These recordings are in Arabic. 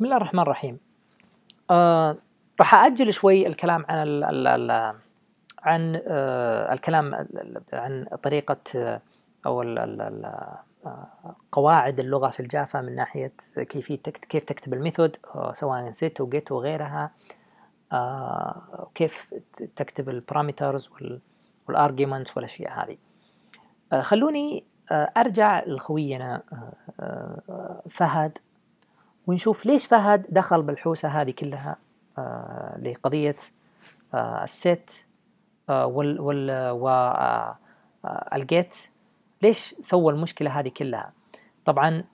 بسم الله الرحمن الرحيم آه راح أجل شوي الكلام عن ال ال الـ عن آه الكلام عن طريقة آه، أو ال ال الـ آه، قواعد اللغة في الجافا من ناحية كيفية كيف تكتب الميثود آه، سواء نسيت وجيت وغيرها وكيف تكتب البارامترز والارجيومنتس والأشياء هذه خلوني أرجع لخوينا فهد ونشوف ليش فهد دخل بالحوسه هذه كلها آه، لقضيه السيت آه، الست آه، وال وال والجيت ليش سوى المشكله هذه كلها طبعا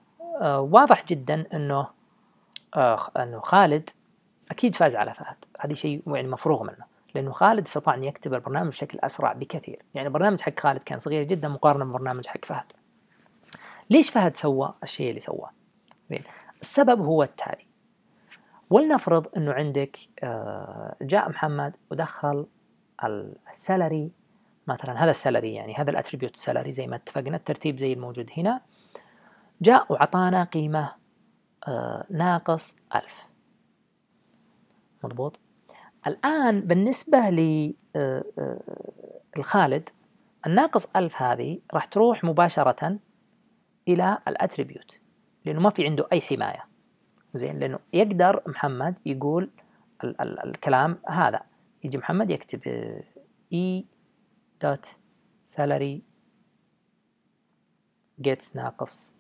واضح جدا انه انه خالد اكيد فاز على فهد هذا شيء يعني مفروغ منه لانه خالد استطاع ان يكتب البرنامج بشكل اسرع بكثير يعني برنامج حق خالد كان صغير جدا مقارنه ببرنامج حق فهد ليش فهد سوى الشيء اللي سواه زين السبب هو التالي ولنفرض انه عندك آه، جاء محمد ودخل السالري مثلا هذا السالري يعني هذا الاتريبيوت سالري زي ما اتفقنا الترتيب زي الموجود هنا جاء وعطانا قيمة آه، ناقص ألف مضبوط الآن بالنسبة للخالد آه، الناقص ألف هذه راح تروح مباشرة إلى الأتريبيوت لأنه ما في عنده أي حماية زين لأنه يقدر محمد يقول ال- ال- الكلام هذا يجي محمد يكتب اي آه، دوت e salary جيتس ناقص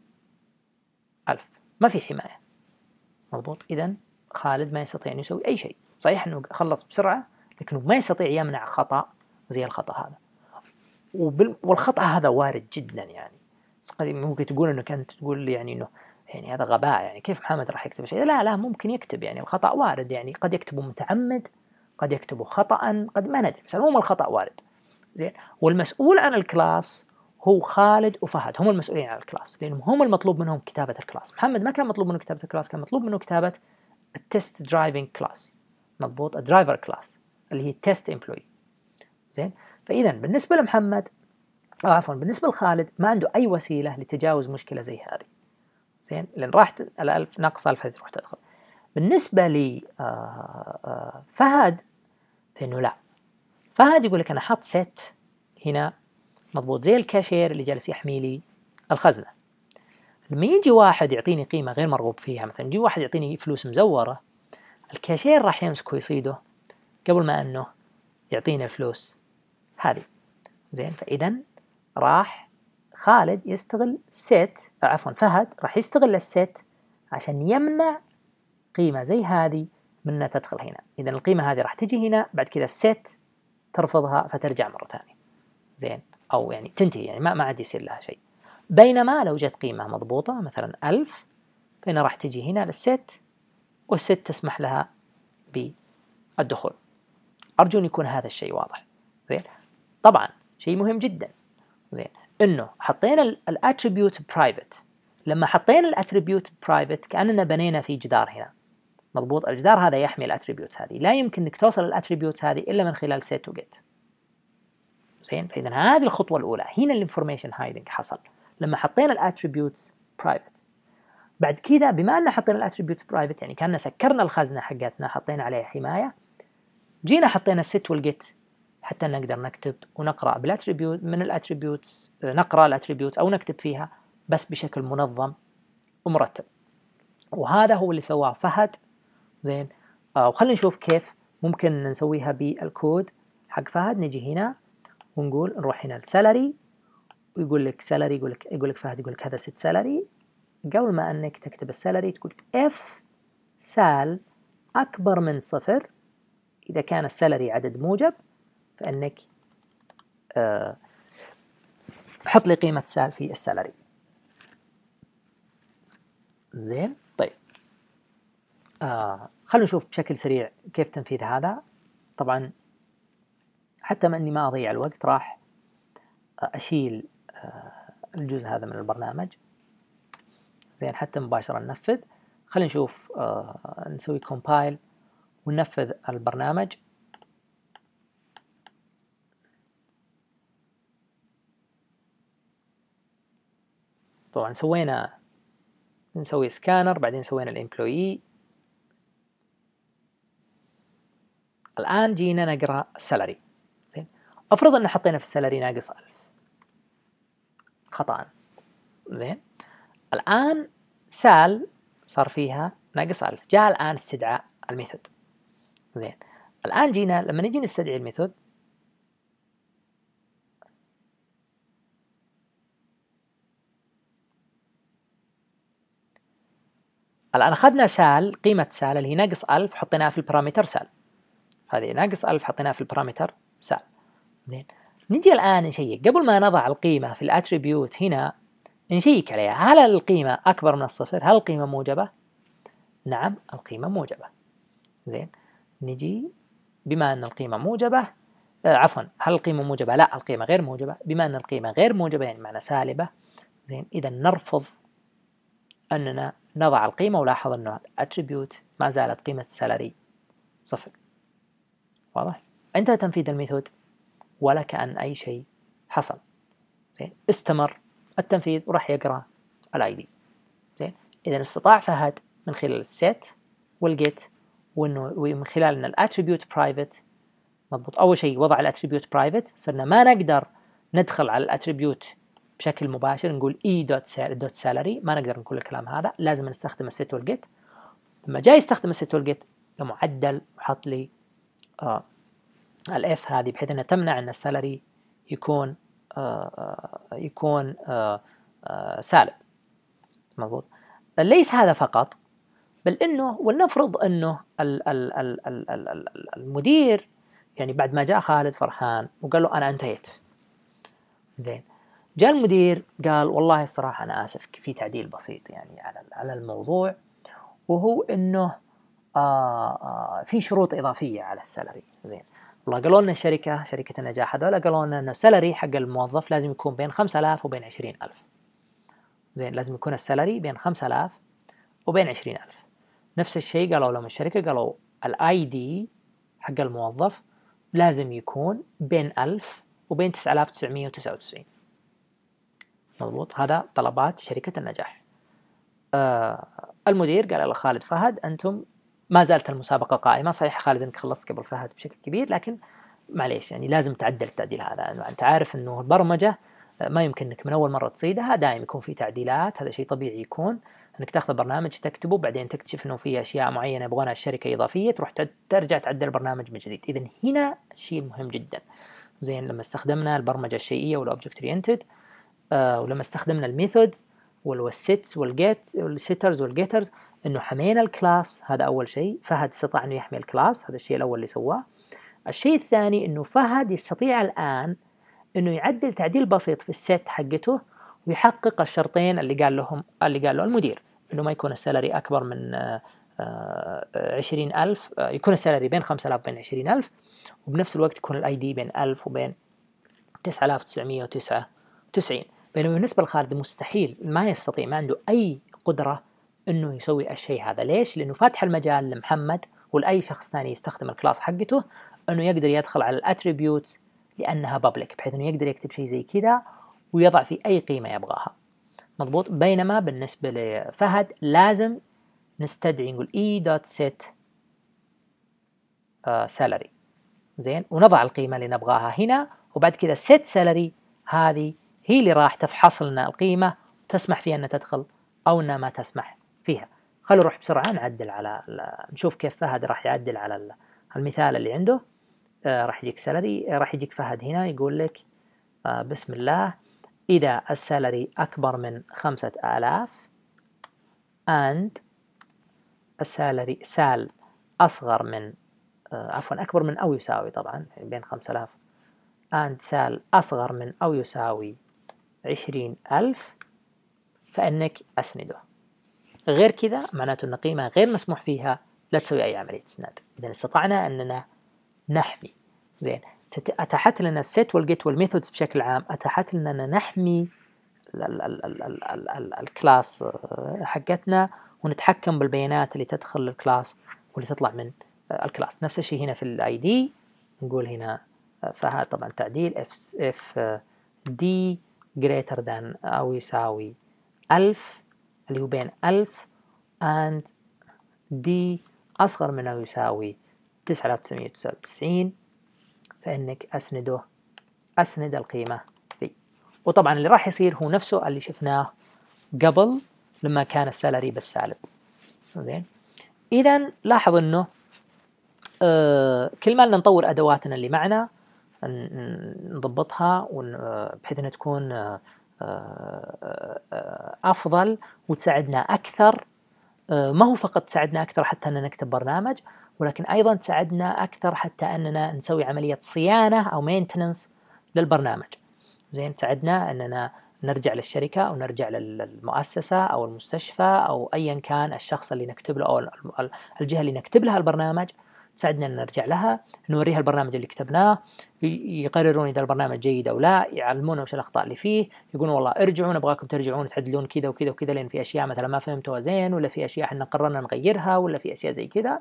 ألف ما في حماية مضبوط إذا خالد ما يستطيع أن يسوي أي شيء صحيح أنه خلص بسرعة لكنه ما يستطيع يمنع خطأ زي الخطأ هذا والخطأ هذا وارد جدا يعني ممكن تقول أنه كانت تقول يعني أنه يعني هذا غباء يعني كيف محمد راح يكتب شيء لا لا ممكن يكتب يعني الخطأ وارد يعني قد يكتبه متعمد قد يكتبه خطأ قد ما ندري بس المهم الخطأ وارد زين والمسؤول عن الكلاس هو خالد وفهد هم المسؤولين عن الكلاس لأنهم هم المطلوب منهم كتابة الكلاس محمد ما كان مطلوب منه كتابة الكلاس كان مطلوب منه كتابة التست درايفنج كلاس مضبوط الدرايفر كلاس اللي هي تيست امبلوي زين فإذا بالنسبة لمحمد عفوا بالنسبة لخالد ما عنده أي وسيلة لتجاوز مشكلة زي هذه زين لان راح 1000 ناقص الف تروح تدخل بالنسبه لي آه، آه، فهد فانه لا فهد يقول لك انا حاط سيت هنا مضبوط زي الكاشير اللي جالس يحمي لي الخزنه لما يجي واحد يعطيني قيمه غير مرغوب فيها مثلا يجي واحد يعطيني فلوس مزوره الكاشير راح يمسكه ويصيده قبل ما انه يعطيني الفلوس هذه زين فاذا راح خالد يستغل سيت آه، عفوا فهد راح يستغل السيت عشان يمنع قيمة زي هذه من انها تدخل هنا اذا القيمة هذه راح تجي هنا بعد كذا السيت ترفضها فترجع مرة ثانية زين او يعني تنتهي يعني ما ما عاد يصير لها شيء بينما لو جت قيمة مضبوطة مثلا ألف فهنا راح تجي هنا للسيت والست تسمح لها بالدخول أرجو أن يكون هذا الشيء واضح زين طبعا شيء مهم جدا زين انه حطينا الاتريبيوت برايفت لما حطينا الاتريبيوت برايفت كاننا بنينا في جدار هنا مضبوط الجدار هذا يحمي الاتريبيوت هذه لا يمكن انك توصل الاتريبيوت هذه الا من خلال تو جيت زين فاذا هذه الخطوه الاولى هنا الانفورميشن هايدنج حصل لما حطينا الاتريبيوتس برايفت بعد كذا بما ان حطينا الاتريبيوت برايفت يعني كاننا سكرنا الخزنه حقتنا حطينا عليها حمايه جينا حطينا سيت والجيت حتى نقدر نكتب ونقرا بالاتريبيوت من الاتريبيوتس نقرا الاتريبيوت او نكتب فيها بس بشكل منظم ومرتب وهذا هو اللي سواه فهد زين آه وخلينا نشوف كيف ممكن نسويها بالكود حق فهد نجي هنا ونقول نروح هنا السالري ويقول لك سالري يقول لك يقول لك فهد يقول لك هذا ست سالري قبل ما انك تكتب السالري تقول اف سال اكبر من صفر اذا كان السالري عدد موجب فانك آه حط لي قيمه سال في السالري زين طيب آه خلونا نشوف بشكل سريع كيف تنفيذ هذا طبعا حتى ما اني ما اضيع الوقت راح اشيل آه، الجزء هذا من البرنامج زين حتى مباشره ننفذ خلينا نشوف آه، نسوي كومبايل وننفذ البرنامج طبعا سوينا نسوي سكانر بعدين سوينا الامبلوي الآن جينا نقرأ السالري أفرض أن حطينا في السالري ناقص 1000 خطأ زين الآن سال صار فيها ناقص 1000 جاء الآن استدعاء الميثود زين الآن جينا لما نجي نستدعي الميثود هلا اخذنا سال قيمه سال اللي هي ناقص 1000 حطيناها في البارامتر سال هذه ناقص 1000 حطيناها في البارامتر سال زين نجي الان نشيك قبل ما نضع القيمه في الاتريبيوت هنا نشيك عليها هل القيمه اكبر من الصفر هل القيمه موجبه نعم القيمه موجبه زين نجي بما ان القيمه موجبه آه، عفوا هل القيمه موجبه لا القيمه غير موجبه بما ان القيمه غير موجبه يعني معنى سالبه زين اذا نرفض أننا نضع القيمة ولاحظ أنه الاتريبيوت ما زالت قيمة السالري صفر واضح انتهى تنفيذ الميثود ولا كأن أي شيء حصل زين استمر التنفيذ وراح يقرأ الاي دي زين إذا استطاع فهد من خلال السيت والجيت وانه ومن خلال ان الاتريبيوت برايفت مضبوط اول شيء وضع الاتريبيوت برايفت صرنا ما نقدر ندخل على الاتريبيوت بشكل مباشر نقول اي دوت دوت سالري ما نقدر نقول الكلام هذا لازم نستخدم الست والجيت لما جاي استخدم الست والجيت كمعدل وحط لي آه الاف هذه بحيث انها تمنع ان السالري يكون آه, آه، يكون آه آه سالب مضبوط ليس هذا فقط بل انه ولنفرض انه الـ الـ الـ الـ الـ الـ المدير يعني بعد ما جاء خالد فرحان وقال له انا انتهيت زين جاء المدير قال والله الصراحه انا اسف في تعديل بسيط يعني على على الموضوع وهو انه آه، آه، في شروط اضافيه على السالري زين والله قالوا لنا الشركه شركه النجاح هذول قالوا لنا انه السالري حق الموظف لازم يكون بين 5000 وبين 20000 زين لازم يكون السالري بين 5000 وبين 20000 نفس الشيء قالوا لهم الشركه قالوا الاي دي حق الموظف لازم يكون بين 1000 وبين 9999 مضبوط هذا طلبات شركة النجاح آه المدير قال لخالد فهد أنتم ما زالت المسابقة قائمة صحيح خالد أنك خلصت قبل فهد بشكل كبير لكن معليش يعني لازم تعدل التعديل هذا أنت عارف أنه البرمجة ما يمكن انك من اول مره تصيدها دائم يكون في تعديلات هذا شيء طبيعي يكون انك تاخذ برنامج تكتبه بعدين تكتشف انه في اشياء معينه يبغونها الشركه اضافيه تروح ترجع تعدل البرنامج من جديد اذا هنا شيء مهم جدا زين لما استخدمنا البرمجه الشيئيه والاوبجكت اورينتد آه ولما استخدمنا الميثودز والسيتس والجيت والسيترز والجيترز انه حمينا الكلاس هذا اول شيء فهد استطاع انه يحمي الكلاس هذا الشيء الاول اللي سواه الشيء الثاني انه فهد يستطيع الان انه يعدل تعديل بسيط في السيت حقته ويحقق الشرطين اللي قال لهم اللي قال له المدير انه ما يكون السالري اكبر من آه، آه، عشرين ألف آه، يكون السالري بين 5000 وبين 20000 وبنفس الوقت يكون الاي دي بين 1000 وبين 9999 بينما يعني بالنسبة لخالد مستحيل ما يستطيع ما عنده أي قدرة أنه يسوي الشيء هذا ليش؟ لأنه فاتح المجال لمحمد ولأي شخص ثاني يستخدم الكلاس حقته أنه يقدر يدخل على الاتريبيوتس لأنها بابليك بحيث أنه يقدر يكتب شيء زي كذا ويضع فيه أي قيمة يبغاها مضبوط بينما بالنسبة لفهد لازم نستدعي نقول اي دوت سيت salary زين ونضع القيمة اللي نبغاها هنا وبعد كذا set salary هذه هي اللي راح تفحص لنا القيمة وتسمح فيها أن تدخل أو أنها ما تسمح فيها خلوا نروح بسرعة نعدل على نشوف كيف فهد راح يعدل على المثال اللي عنده آه راح يجيك سالري آه راح يجيك فهد هنا يقول لك آه بسم الله إذا السالري أكبر من خمسة آلاف and السالري سال أصغر من آه، عفوا أكبر من أو يساوي طبعا يعني بين خمسة آلاف and سال أصغر من أو يساوي عشرين ألف فإنك أسنده غير كذا معناته أن قيمة غير مسموح فيها لا تسوي أي عملية إسناد إذا استطعنا أننا نحمي زين أتاحت لنا السيت والجيت والميثودز بشكل عام أتاحت لنا أن نحمي الكلاس آه، حقتنا ونتحكم بالبيانات اللي تدخل للكلاس واللي تطلع من آه، الكلاس نفس الشيء هنا في الاي دي نقول هنا آه، فهذا طبعا تعديل اف اف دي greater than أو يساوي ألف اللي هو بين ألف and d أصغر من أو يساوي تسعة آلاف تسعمية وتسعين فإنك أسنده أسند القيمة دي وطبعا اللي راح يصير هو نفسه اللي شفناه قبل لما كان السالري بالسالب زين إذا لاحظ إنه آه كل ما نطور أدواتنا اللي معنا نضبطها بحيث انها تكون آه، آه، افضل وتساعدنا اكثر آه، ما هو فقط تساعدنا اكثر حتى ان نكتب برنامج ولكن ايضا تساعدنا اكثر حتى اننا نسوي عمليه صيانه او مينتننس للبرنامج زين تساعدنا اننا نرجع للشركه او نرجع للمؤسسه او المستشفى او ايا كان الشخص اللي نكتب له او الجهه اللي نكتب لها البرنامج تساعدنا ان نرجع لها نوريها البرنامج اللي كتبناه يقررون اذا البرنامج جيد او لا يعلمونا وش الاخطاء اللي فيه يقولون والله ارجعوا نبغاكم ترجعون تعدلون كذا وكذا وكذا لان في اشياء مثلا ما فهمتوها زين ولا في اشياء احنا قررنا نغيرها ولا في اشياء زي كذا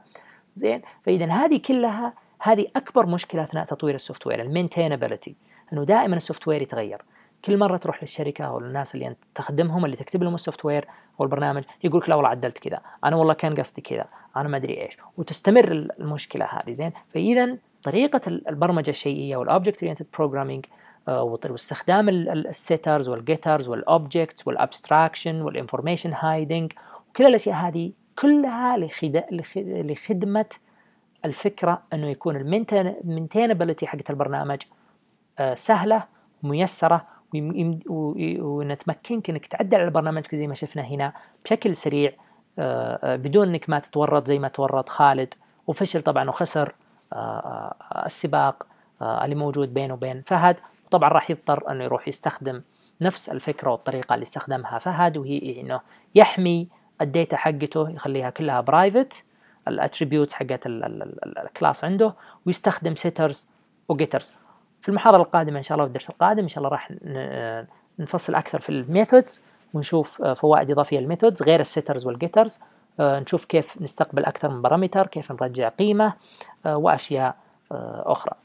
زين فاذا هذه كلها هذه اكبر مشكله اثناء تطوير السوفت وير المينتينابيلتي انه دائما السوفت وير يتغير كل مره تروح للشركه او للناس اللي انت تخدمهم اللي تكتب لهم السوفت وير او البرنامج يقول لك لا والله عدلت كذا انا والله كان قصدي كذا انا ما ادري ايش وتستمر المشكله هذه زين فاذا طريقه البرمجه الشيئيه والاوبجكت اورينتد بروجرامينج واستخدام السيترز والجيترز والاوبجكتس والابستراكشن والانفورميشن هايدنج وكل الاشياء هذه كلها لخدمه الفكره انه يكون المينتينابيلتي حقت البرنامج آه، سهله ميسره ونتمكنك انك تعدل على برنامجك زي ما شفنا هنا بشكل سريع آه، آه، بدون انك ما تتورط زي ما تورط خالد وفشل طبعا وخسر آه، السباق اللي موجود بينه وبين فهد طبعا راح يضطر انه يروح يستخدم نفس الفكره والطريقه اللي استخدمها فهد وهي إيه؟ انه يحمي الداتا حقته يخليها كلها برايفت الاتريبيوتس حقت الكلاس عنده ويستخدم سيترز وجيترز في المحاضرة القادمة إن شاء الله والدرس القادم إن شاء الله راح آه، نفصل أكثر في الميثودز ونشوف آه، فوائد إضافية للميثودز غير السيترز والجيترز آه، نشوف كيف نستقبل أكثر من بارامتر كيف نرجع قيمة وأشياء أخرى